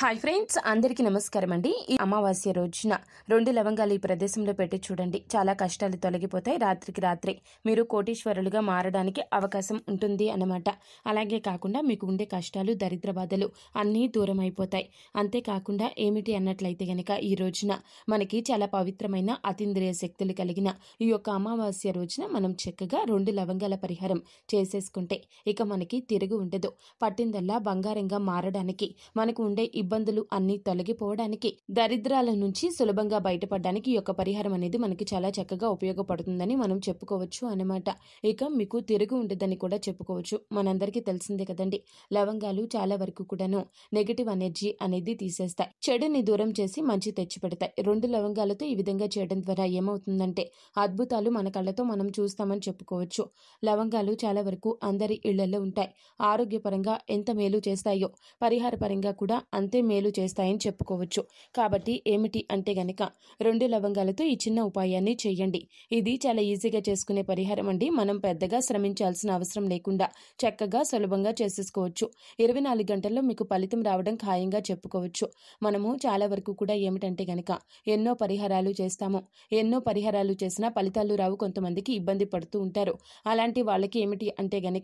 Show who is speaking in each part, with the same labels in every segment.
Speaker 1: hi friends అందరికీ నమస్కారం అండి ఈ అమావాస్య రోజున రెండు లవంగాలు ఈ ప్రదేశంలో పెట్టి చూడండి చాలా కష్టాలు తొలగిపోతాయి రాత్రికి రాత్రి మీరు కోటీశ్వరులుగా మారడానికి అవకాశం ఉంటుంది అన్నమాట అలాగే కాకుండా మీకు ఉండే కష్టాలు దరిద్ర బాధలు అన్నీ దూరం అయిపోతాయి అంతేకాకుండా ఏమిటి అన్నట్లయితే గనక ఈ రోజున మనకి చాలా పవిత్రమైన అతీంద్రియ శక్తులు కలిగిన ఈ యొక్క అమావాస్య రోజున మనం చక్కగా రెండు లవంగాల పరిహారం చేసేసుకుంటే ఇక మనకి తిరుగు ఉండదు పట్టిందల్లా బంగారంగా మారడానికి మనకు ఉండే ఈ ఇబ్బందులు అన్నీ తొలగిపోవడానికి దరిద్రాల నుంచి సులభంగా బయటపడడానికి ఈ యొక్క పరిహారం అనేది మనకి చాలా చక్కగా ఉపయోగపడుతుందని మనం చెప్పుకోవచ్చు అనమాట ఇక మీకు తిరుగు ఉండదని కూడా చెప్పుకోవచ్చు మనందరికీ తెలిసిందే కదండి లవంగాలు చాలా వరకు కూడాను నెగిటివ్ ఎనర్జీ అనేది తీసేస్తాయి చెడుని దూరం చేసి మంచి తెచ్చి పెడతాయి రెండు లవంగాలతో ఈ విధంగా చేయడం ద్వారా ఏమవుతుందంటే అద్భుతాలు మన కళ్ళతో మనం చూస్తామని చెప్పుకోవచ్చు లవంగాలు చాలా వరకు అందరి ఇళ్లలో ఉంటాయి ఆరోగ్యపరంగా ఎంత మేలు చేస్తాయో పరిహార పరంగా కూడా అంత అంతే మేలు చేస్తాయని చెప్పుకోవచ్చు కాబట్టి ఏమిటి అంటే గనక రెండు లవంగాలతో ఈ చిన్న ఉపాయాన్ని చేయండి ఇది చాలా ఈజీగా చేసుకునే పరిహారం అండి మనం పెద్దగా శ్రమించాల్సిన అవసరం లేకుండా చక్కగా సులభంగా చేసేసుకోవచ్చు ఇరవై నాలుగు గంటల్లో మీకు ఫలితం రావడం ఖాయంగా చెప్పుకోవచ్చు మనము చాలా వరకు కూడా ఏమిటంటే గనక ఎన్నో పరిహారాలు చేస్తాము ఎన్నో పరిహారాలు చేసినా ఫలితాలు రావు కొంతమందికి ఇబ్బంది పడుతూ ఉంటారు అలాంటి వాళ్ళకి ఏమిటి అంటే గనక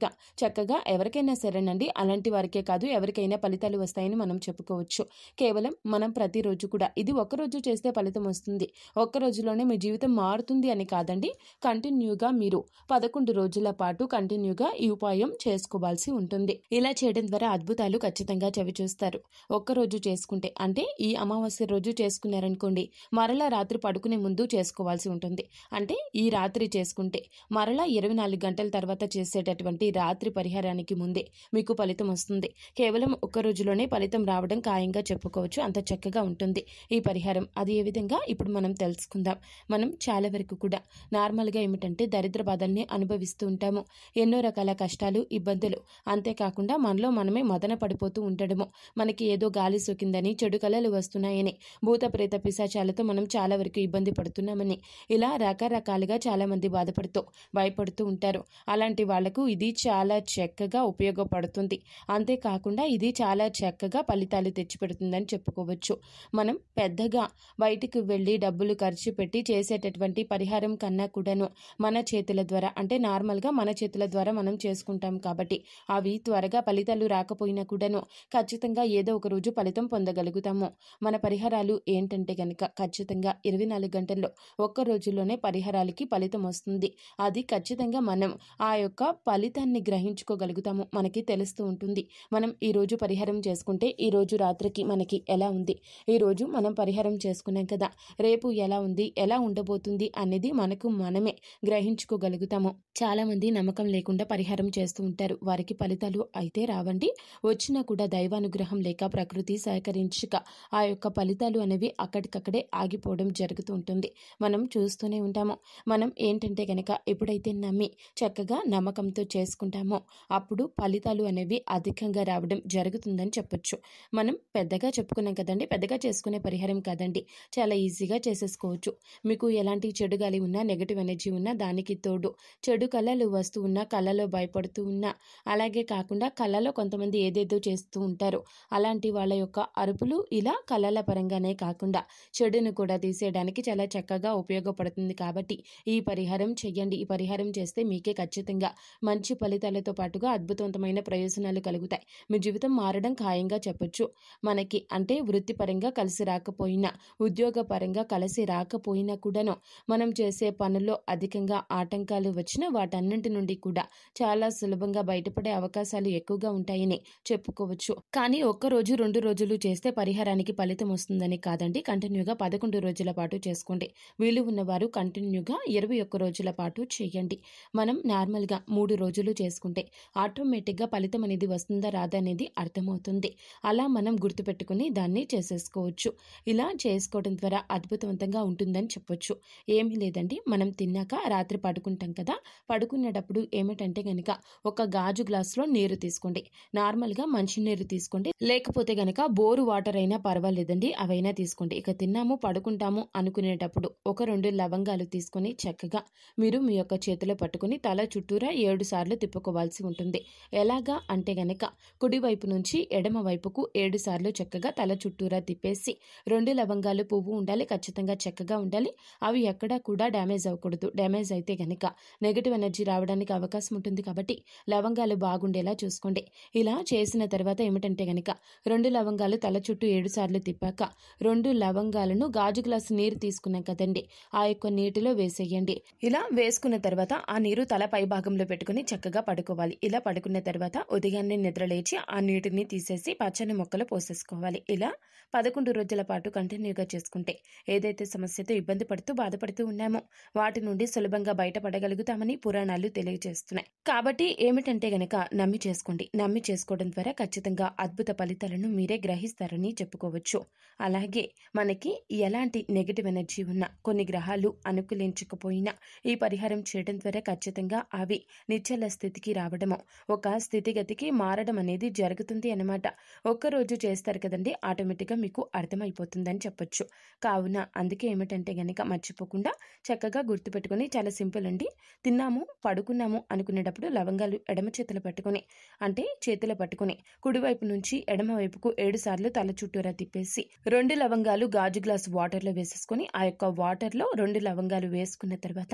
Speaker 1: చక్కగా ఎవరికైనా సరేనండి అలాంటి వారికే కాదు ఎవరికైనా ఫలితాలు వస్తాయని మనం చెప్పుకోవచ్చు చేసుకోవచ్చు కేవలం మనం ప్రతిరోజు కూడా ఇది ఒకరోజు చేస్తే ఫలితం వస్తుంది ఒక్కరోజులోనే మీ జీవితం మారుతుంది అని కాదండి కంటిన్యూగా మీరు పదకొండు రోజుల పాటు కంటిన్యూగా ఈ ఉపాయం చేసుకోవాల్సి ఉంటుంది ఇలా చేయడం ద్వారా అద్భుతాలు ఖచ్చితంగా చవిచూస్తారు ఒక్కరోజు చేసుకుంటే అంటే ఈ అమావాస్య రోజు చేసుకున్నారనుకోండి మరలా రాత్రి పడుకునే ముందు చేసుకోవాల్సి ఉంటుంది అంటే ఈ రాత్రి చేసుకుంటే మరలా ఇరవై నాలుగు గంటల తర్వాత చేసేటటువంటి రాత్రి పరిహారానికి ముందే మీకు ఫలితం వస్తుంది కేవలం ఒక్క రోజులోనే ఫలితం రావడం ఖాయంగా చెప్పుకోవచ్చు అంత చక్కగా ఉంటుంది ఈ పరిహారం అది ఏ విధంగా ఇప్పుడు మనం తెలుసుకుందాం మనం చాలా వరకు కూడా నార్మల్గా ఏమిటంటే దరిద్ర బాధల్ని అనుభవిస్తూ ఉంటాము ఎన్నో రకాల కష్టాలు ఇబ్బందులు అంతేకాకుండా మనలో మనమే మదన పడిపోతూ ఉండడము మనకి ఏదో గాలి సోకిందని చెడు కళలు వస్తున్నాయని భూత ప్రేత పిశాచాలతో మనం చాలా వరకు ఇబ్బంది పడుతున్నామని ఇలా రకరకాలుగా చాలామంది బాధపడుతూ భయపడుతూ ఉంటారు అలాంటి వాళ్లకు ఇది చాలా చక్కగా ఉపయోగపడుతుంది అంతేకాకుండా ఇది చాలా చక్కగా ఫలితాలు తెచ్చిపెడుతుందని చెప్పుకోవచ్చు మనం పెద్దగా బయటికి వెళ్ళి డబ్బులు ఖర్చు పెట్టి చేసేటటువంటి పరిహారం కన్నా కూడాను మన చేతుల ద్వారా అంటే నార్మల్గా మన చేతుల ద్వారా మనం చేసుకుంటాం కాబట్టి అవి త్వరగా ఫలితాలు రాకపోయినా కూడాను ఖచ్చితంగా ఏదో ఒక రోజు ఫలితం పొందగలుగుతాము మన పరిహారాలు ఏంటంటే కనుక ఖచ్చితంగా ఇరవై నాలుగు గంటల్లో ఒక్క రోజుల్లోనే పరిహారాలకి ఫలితం వస్తుంది అది ఖచ్చితంగా మనం ఆ యొక్క ఫలితాన్ని గ్రహించుకోగలుగుతాము మనకి తెలుస్తూ ఉంటుంది మనం ఈరోజు పరిహారం చేసుకుంటే ఈరోజు రాత్రికి మనకి ఎలా ఉంది ఈరోజు మనం పరిహారం చేసుకున్నాం కదా రేపు ఎలా ఉంది ఎలా ఉండబోతుంది అనేది మనకు మనమే గ్రహించుకోగలుగుతాము చాలామంది నమ్మకం లేకుండా పరిహారం చేస్తూ ఉంటారు వారికి ఫలితాలు అయితే రావండి వచ్చినా కూడా దైవానుగ్రహం లేక ప్రకృతి సహకరించక ఆ యొక్క ఫలితాలు అనేవి అక్కడికక్కడే ఆగిపోవడం జరుగుతూ ఉంటుంది మనం చూస్తూనే ఉంటాము మనం ఏంటంటే కనుక ఎప్పుడైతే నమ్మి చక్కగా నమ్మకంతో చేసుకుంటామో అప్పుడు ఫలితాలు అనేవి అధికంగా రావడం జరుగుతుందని చెప్పొచ్చు మనం పెద్దగా చెప్పుకున్నాం కదండి పెద్దగా చేసుకునే పరిహారం కాదండి చాలా ఈజీగా చేసేసుకోవచ్చు మీకు ఎలాంటి చెడు గాలి ఉన్నా నెగిటివ్ ఎనర్జీ ఉన్నా దానికి తోడు చెడు కళలు వస్తూ ఉన్నా కళలో భయపడుతూ ఉన్నా అలాగే కాకుండా కళలో కొంతమంది ఏదేదో చేస్తూ ఉంటారు అలాంటి వాళ్ళ యొక్క అరుపులు ఇలా కళల పరంగానే కాకుండా చెడును కూడా తీసేయడానికి చాలా చక్కగా ఉపయోగపడుతుంది కాబట్టి ఈ పరిహారం చేయండి ఈ పరిహారం చేస్తే మీకే ఖచ్చితంగా మంచి ఫలితాలతో పాటుగా అద్భుతవంతమైన ప్రయోజనాలు కలుగుతాయి మీ జీవితం మారడం ఖాయంగా చెప్పొచ్చు మనకి అంటే వృత్తిపరంగా కలిసి రాకపోయినా ఉద్యోగపరంగా కలిసి రాకపోయినా కూడాను మనం చేసే పనుల్లో అధికంగా ఆటంకాలు వచ్చిన వాటన్నింటి నుండి కూడా చాలా సులభంగా బయటపడే అవకాశాలు ఎక్కువగా ఉంటాయని చెప్పుకోవచ్చు కానీ ఒక్కరోజు రెండు రోజులు చేస్తే పరిహారానికి ఫలితం వస్తుందని కాదండి కంటిన్యూగా పదకొండు రోజుల పాటు చేసుకోండి వీలు ఉన్నవారు కంటిన్యూగా ఇరవై ఒక్క రోజుల పాటు చేయండి మనం నార్మల్గా మూడు రోజులు చేసుకుంటే ఆటోమేటిక్గా ఫలితం అనేది వస్తుందా రాదా అనేది అర్థమవుతుంది అలా మనం మనం గుర్తుపెట్టుకుని దాన్ని చేసేసుకోవచ్చు ఇలా చేసుకోవడం ద్వారా అద్భుతవంతంగా ఉంటుందని చెప్పొచ్చు ఏమీ లేదండి మనం తిన్నాక రాత్రి పడుకుంటాం కదా పడుకునేటప్పుడు ఏమిటంటే కనుక ఒక గాజు గ్లాసులో నీరు తీసుకోండి నార్మల్గా మంచి నీరు తీసుకోండి లేకపోతే కనుక బోరు వాటర్ అయినా పర్వాలేదండి అవైనా తీసుకోండి ఇక తిన్నాము పడుకుంటాము అనుకునేటప్పుడు ఒక రెండు లవంగాలు తీసుకొని చక్కగా మీరు మీ యొక్క చేతిలో పట్టుకుని తల చుట్టూరా ఏడు సార్లు తిప్పుకోవాల్సి ఉంటుంది ఎలాగా అంటే గనక కుడివైపు నుంచి ఎడమ వైపుకు ఏడు రెండు సార్లు చక్కగా తల చుట్టూరా తిప్పేసి రెండు లవంగాలు పువ్వు ఉండాలి ఖచ్చితంగా చక్కగా ఉండాలి అవి ఎక్కడా కూడా డ్యామేజ్ అవ్వకూడదు డ్యామేజ్ అయితే గనక నెగిటివ్ ఎనర్జీ రావడానికి అవకాశం ఉంటుంది కాబట్టి లవంగాలు బాగుండేలా చూసుకోండి ఇలా చేసిన తర్వాత ఏమిటంటే గనక రెండు లవంగాలు తల చుట్టూ ఏడు సార్లు తిప్పాక రెండు లవంగాలను గాజు గ్లాసు నీరు తీసుకున్నాం కదండి ఆ యొక్క నీటిలో వేసేయండి ఇలా వేసుకున్న తర్వాత ఆ నీరు తల పై భాగంలో పెట్టుకుని చక్కగా పడుకోవాలి ఇలా పడుకున్న తర్వాత ఉదయాన్నే నిద్రలేచి ఆ నీటిని తీసేసి పచ్చని మొక్కలు పోసేసుకోవాలి ఇలా పదకొండు రోజుల పాటు కంటిన్యూగా చేసుకుంటే ఏదైతే సమస్యతో ఇబ్బంది పడుతూ బాధపడుతూ ఉన్నామో వాటి నుండి సులభంగా బయటపడగలుగుతామని పురాణాలు తెలియజేస్తున్నాయి కాబట్టి ఏమిటంటే గనక నమ్మి చేసుకోండి నమ్మి చేసుకోవడం ద్వారా ఖచ్చితంగా అద్భుత ఫలితాలను మీరే గ్రహిస్తారని చెప్పుకోవచ్చు అలాగే మనకి ఎలాంటి నెగిటివ్ ఎనర్జీ ఉన్నా కొన్ని గ్రహాలు అనుకూలించకపోయినా ఈ పరిహారం చేయడం ద్వారా ఖచ్చితంగా అవి నిచ్చల స్థితికి రావడము ఒక స్థితిగతికి మారడం అనేది జరుగుతుంది అన్నమాట ఒక్కరోజు చేస్తారు కదండి ఆటోమేటిక్గా మీకు అర్థమైపోతుందని చెప్పొచ్చు కావున అందుకే ఏమిటంటే కనుక మర్చిపోకుండా చక్కగా గుర్తుపెట్టుకొని చాలా సింపుల్ అండి తిన్నాము పడుకున్నాము అనుకునేటప్పుడు లవంగాలు ఎడమ చేతులు పట్టుకొని అంటే చేతులు పట్టుకొని కుడివైపు నుంచి ఎడమ వైపుకు ఏడు సార్లు తల చుట్టూరా తిప్పేసి రెండు లవంగాలు గాజు గ్లాస్ వాటర్లో వేసేసుకుని ఆ యొక్క వాటర్లో రెండు లవంగాలు వేసుకున్న తర్వాత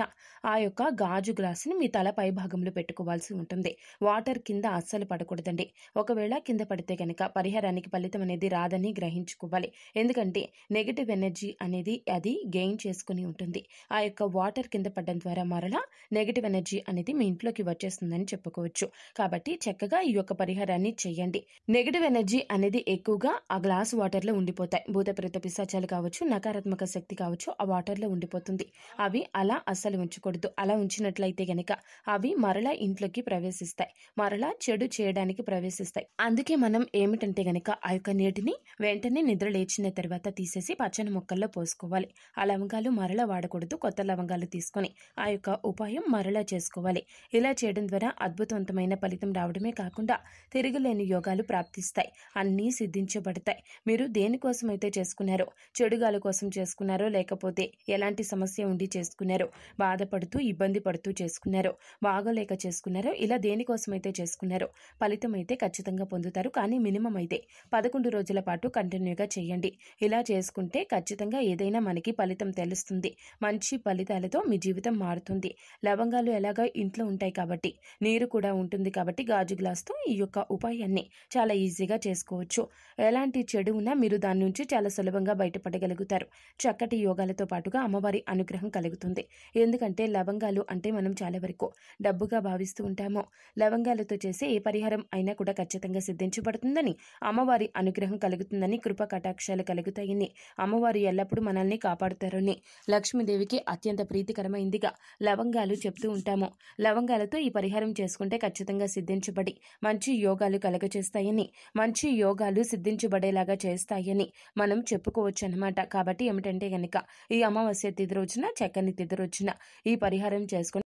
Speaker 1: ఆ యొక్క గాజు గ్లాసుని మీ తల పై భాగంలో పెట్టుకోవాల్సి ఉంటుంది వాటర్ కింద అస్సలు పడకూడదండి ఒకవేళ కింద పడితే కనుక పరిహారానికి ఫలితం అనేది రాదని గ్రహించుకోవాలి ఎందుకంటే నెగిటివ్ ఎనర్జీ అనేది అది గెయిన్ చేసుకుని ఉంటుంది ఆ యొక్క వాటర్ కింద పడడం ద్వారా మరలా నెగిటివ్ ఎనర్జీ అనేది మీ ఇంట్లోకి వచ్చేస్తుందని చెప్పుకోవచ్చు కాబట్టి చక్కగా ఈ యొక్క పరిహారాన్ని చేయండి నెగిటివ్ ఎనర్జీ అనేది ఎక్కువగా ఆ గ్లాస్ వాటర్లో ఉండిపోతాయి ప్రేత పిశాచాలు కావచ్చు నకారాత్మక శక్తి కావచ్చు ఆ వాటర్లో ఉండిపోతుంది అవి అలా అస్సలు ఉంచకూడదు అలా ఉంచినట్లయితే గనక అవి మరలా ఇంట్లోకి ప్రవేశిస్తాయి మరలా చెడు చేయడానికి ప్రవేశిస్తాయి అందుకే మనం ఏమిటంటే గనక ఆ యొక్క నీటిని వెంటనే నిద్ర లేచిన తర్వాత తీసేసి పచ్చని ముక్కల్లో పోసుకోవాలి ఆ లవంగాలు మరల వాడకూడదు కొత్త లవంగాలు తీసుకొని ఆ యొక్క ఉపాయం మరలా చేసుకోవాలి ఇలా చేయడం ద్వారా అద్భుతవంతమైన ఫలితం రావడమే కాకుండా తిరగలేని యోగాలు ప్రాప్తిస్తాయి అన్నీ సిద్ధించబడతాయి మీరు దేనికోసం అయితే చేసుకున్నారో చెడుగాల కోసం చేసుకున్నారో లేకపోతే ఎలాంటి సమస్య ఉండి చేసుకున్నారో బాధపడుతూ ఇబ్బంది పడుతూ చేసుకున్నారో బాగోలేక చేసుకున్నారో ఇలా దేనికోసం అయితే చేసుకున్నారో ఫలితం అయితే ఖచ్చితంగా పొందుతారు కానీ మినిమం అయితే పదకొండు రోజుల పాటు కంటిన్యూగా చేయండి ఇలా చేసుకుంటే ఖచ్చితంగా ఏదైనా మనకి ఫలితం తెలుస్తుంది మంచి ఫలితాలతో మీ జీవితం మారుతుంది లవంగాలు ఎలాగో ఇంట్లో ఉంటాయి కాబట్టి నీరు కూడా ఉంటుంది కాబట్టి గాజు గ్లాస్తో ఈ యొక్క ఉపాయాన్ని చాలా ఈజీగా చేసుకోవచ్చు ఎలాంటి చెడు ఉన్నా మీరు దాని నుంచి చాలా సులభంగా బయటపడగలుగుతారు చక్కటి యోగాలతో పాటుగా అమ్మవారి అనుగ్రహం కలుగుతుంది ఎందుకంటే లవంగాలు అంటే మనం చాలా వరకు డబ్బుగా భావిస్తూ ఉంటాము లవంగాలతో చేసే ఏ పరిహారం అయినా కూడా ఖచ్చితంగా సిద్ధించబడుతుందని అమ్మవారి అమ్మవారి అనుగ్రహం కలుగుతుందని కృప కటాక్షాలు కలుగుతాయని అమ్మవారు ఎల్లప్పుడూ మనల్ని కాపాడుతారని లక్ష్మీదేవికి అత్యంత ప్రీతికరమైందిగా లవంగాలు చెప్తూ ఉంటాము లవంగాలతో ఈ పరిహారం చేసుకుంటే ఖచ్చితంగా సిద్ధించబడి మంచి యోగాలు కలగచేస్తాయని మంచి యోగాలు సిద్ధించబడేలాగా చేస్తాయని మనం చెప్పుకోవచ్చు అనమాట కాబట్టి ఏమిటంటే గనక ఈ అమావాస్య తిది రోజున చక్కని తిది రోజున ఈ పరిహారం చేసుకుని